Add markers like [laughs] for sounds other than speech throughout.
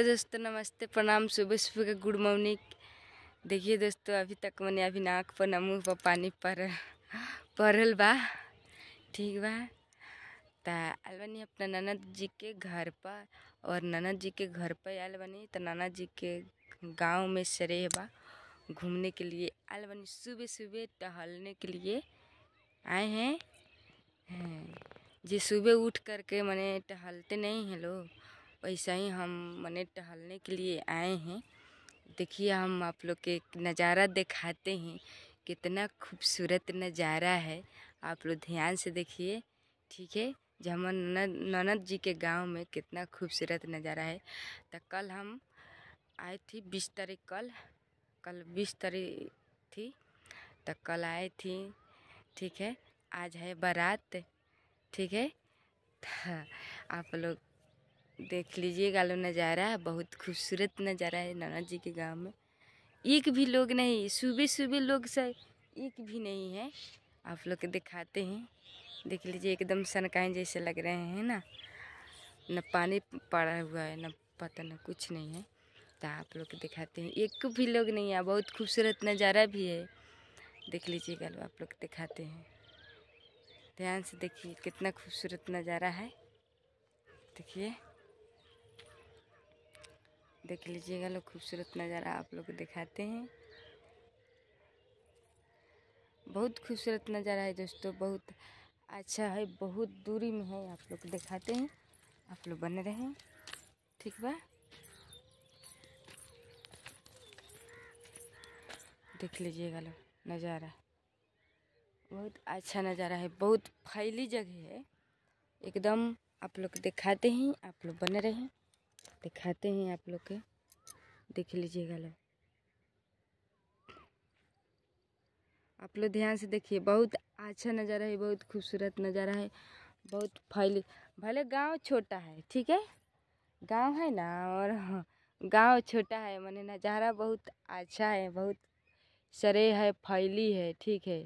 दोस्तों नमस्ते प्रणाम सुबह सुबह का गुड मॉर्निंग देखिए दोस्तों अभी तक मैंने अभी नाक पर मुँह पर पानी पर पड़ल बा ठीक बा तो आयल बनी अपना ननद जी के घर पर और ननद जी के घर पर आयल बनी तो नाना जी के गांव में शरेह बा घूमने के लिए आयल बनी सुबह सुबह टहलने के लिए आए हैं, हैं। जी सुबह उठ करके मैंने टहलते नहीं हैं लोग वैसा ही हम मने टहलने के लिए आए हैं देखिए हम आप लोग के नज़ारा दिखाते हैं कितना खूबसूरत नज़ारा है आप लोग ध्यान से देखिए ठीक है जो हमारे ननद ननद जी के गांव में कितना खूबसूरत नज़ारा है तो कल हम आए थी बीस तारीख कल कल बीस तारीख थी तो कल आए थी ठीक है आज है बारात ठीक है तो आप लोग देख लीजिएगा लो नज़ारा बहुत खूबसूरत नज़ारा है नाना जी के गांव में एक भी लोग नहीं सुबह सुबह लोग से एक भी नहीं है आप लोग दिखाते हैं देख लीजिए एकदम सनकाएँ जैसे लग रहे हैं ना न पानी पड़ा हुआ है न पता न कुछ नहीं है तो आप लोग दिखाते हैं एक भी लोग नहीं है बहुत खूबसूरत नज़ारा भी है देख लीजिएगा लो आप लोग दिखाते हैं ध्यान से देखिए कितना खूबसूरत नज़ारा है देखिए देख लीजिएगा लोग खूबसूरत नज़ारा आप लोग दिखाते हैं बहुत खूबसूरत नज़ारा है दोस्तों बहुत अच्छा है बहुत दूरी में है आप लोग दिखाते हैं आप लोग बने रहें ठीक बा देख लीजिएगा लोग नज़ारा बहुत अच्छा नज़ारा है बहुत फैली जगह है एकदम आप लोग दिखाते हैं आप लोग बने रहें दिखाते हैं आप लोग के देख लीजिएगा लोग आप लोग ध्यान से देखिए बहुत अच्छा नज़ारा है बहुत खूबसूरत नज़ारा है बहुत फैल भले गांव छोटा है ठीक है गांव है ना और गांव छोटा है मैंने नज़ारा बहुत अच्छा है बहुत सरे है फैली है ठीक है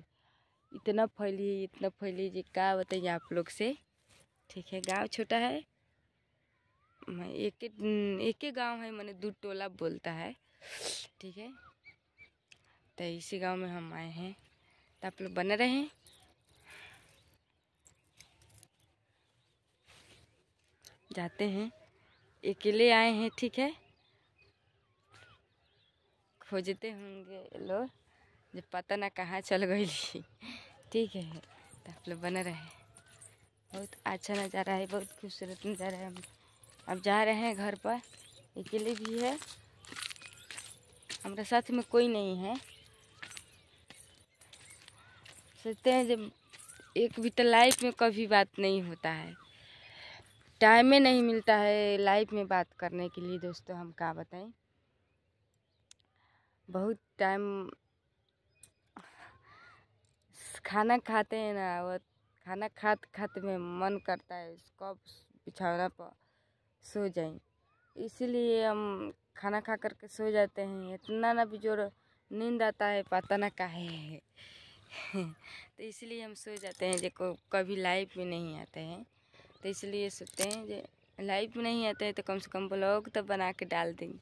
इतना फैली है इतना फैली जी क्या बताइए आप लोग से ठीक है गांव छोटा है एक एक ही गाँव है मैंने दो टोला बोलता है ठीक है तो इसी गांव में हम आए हैं तो आप लोग बने रहें जाते हैं अकेले आए हैं ठीक है खोजते होंगे लोग जब पता ना कहाँ चल गई ठीक है तो आप लोग बने रहे बहुत अच्छा नज़ारा है बहुत खूबसूरत नज़ारा है हम अब जा रहे हैं घर पर अकेले भी है हमारे साथ में कोई नहीं है सोचते हैं जब एक भी तो लाइफ में कभी बात नहीं होता है टाइम में नहीं मिलता है लाइफ में बात करने के लिए दोस्तों हम क्या बताएं बहुत टाइम खाना खाते हैं ना वो खाना खाते खाते में मन करता है कब बिछाना पर सो जाएं इसीलिए हम खाना खा कर के सो जाते हैं इतना ना भी जोर नींद आता है पता ना का है [laughs] तो इसलिए हम सो जाते हैं जो कभी लाइव में नहीं आते हैं तो इसलिए सोते हैं जो लाइव में नहीं आते हैं तो कम से कम ब्लॉग तो बना के डाल देंगे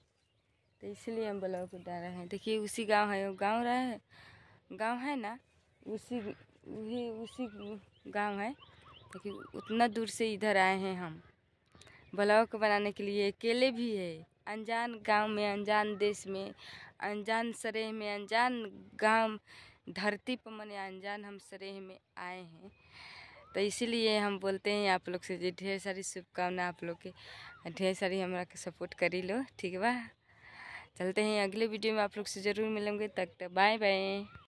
तो इसलिए हम ब्लॉग डाल रहे हैं देखिए उसी गांव है वो गाँव रहा है गाँव है ना उसी वही उसी गाँव है देखिए उतना दूर से इधर आए हैं हम ब्लॉग बनाने के लिए अकेले भी है अनजान गांव में अनजान देश में अनजान सरेह में अनजान गांव धरती पर मन अनजान हम सरेह में आए हैं तो इसीलिए हम बोलते हैं आप लोग से ढेर सारी शुभकामना आप लोग के ढेर सारी हमारा के सपोर्ट करी लो ठीक बा चलते हैं अगले वीडियो में आप लोग से ज़रूर मिलेंगे तक तक बाय बाय